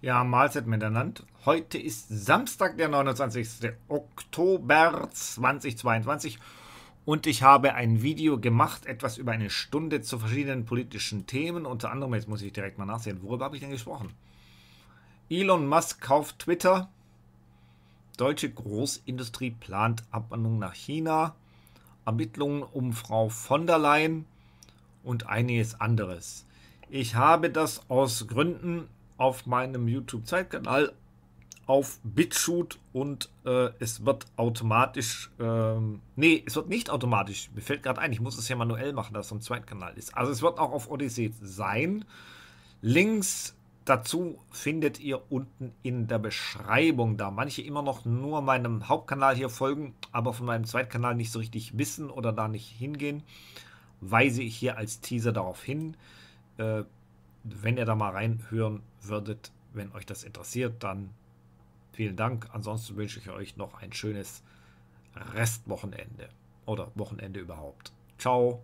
Ja, Mahlzeit miteinander. Heute ist Samstag, der 29. Oktober 2022 und ich habe ein Video gemacht, etwas über eine Stunde zu verschiedenen politischen Themen. Unter anderem, jetzt muss ich direkt mal nachsehen, worüber habe ich denn gesprochen? Elon Musk kauft Twitter. Deutsche Großindustrie plant Abwandlung nach China. Ermittlungen um Frau von der Leyen und einiges anderes. Ich habe das aus Gründen auf meinem YouTube-Zeitkanal auf BitShoot und äh, es wird automatisch, ähm, nee, es wird nicht automatisch, mir fällt gerade ein, ich muss es ja manuell machen, dass es ein Zweitkanal ist. Also es wird auch auf Odyssey sein. Links dazu findet ihr unten in der Beschreibung, da manche immer noch nur meinem Hauptkanal hier folgen, aber von meinem Zweitkanal nicht so richtig wissen oder da nicht hingehen, weise ich hier als Teaser darauf hin. Äh, wenn ihr da mal reinhören würdet, wenn euch das interessiert, dann vielen Dank. Ansonsten wünsche ich euch noch ein schönes Restwochenende oder Wochenende überhaupt. Ciao.